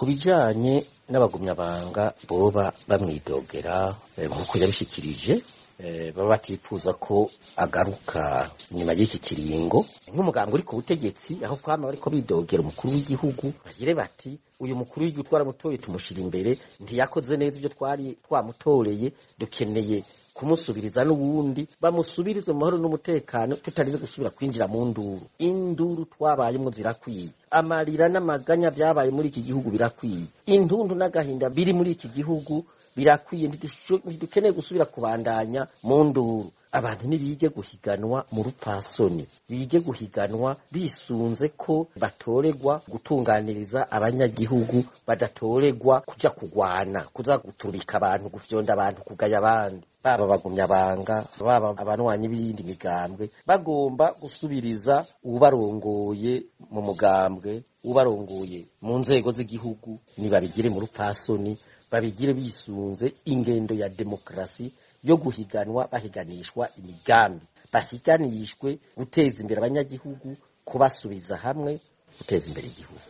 ku bijyanye n'abagumyabanga boba bamwidogera nk'uko eh, yabishyikirije eh, baba batifuza ko agaruka nyuma y'iki kiringo nk'umuganga uri ku butegetsi aho twama ariko bidogera umukuru w'igihugu bagire bati uyu mukuru w'igihugu twaramutoye tumushyira imbere ntiyakoze neza ibyo twari twamutoreye dukeneye kumusubiriza n'ubundi bamusubirize mu mahoro n'umutekano tutarinze gusubira kwinjira mu nduru induru twabayemo zirakwiye amarira n'amaganya byabaye muri iki gihugu birakwiye intundu n'agahinda biri muri iki gihugu birakwiye ntidukeneye gusubira kubandanya mu nduru abantu ntibige guhiganwa mu rupfasoni bige guhiganwa bisunze ko batoregwa gutunganiriza abanyagihugu badatoregwa kujya kugwana kuza guturika abantu gufyonda abantu kugaya abandi baba abagumyabanga baba abanwanyi b'iyindi migambwe bagomba gusubiriza ubarongoye mu mugambwe ubarongoye mu nzego z'igihugu ntibabigire mu rupfasoni babigire bisunze ingendo ya demokarasi yo guhiganwa bahiganishwa imigambi bahiganishwe guteza imbere abanyagihugu kubasubiza hamwe guteza imbere igihugu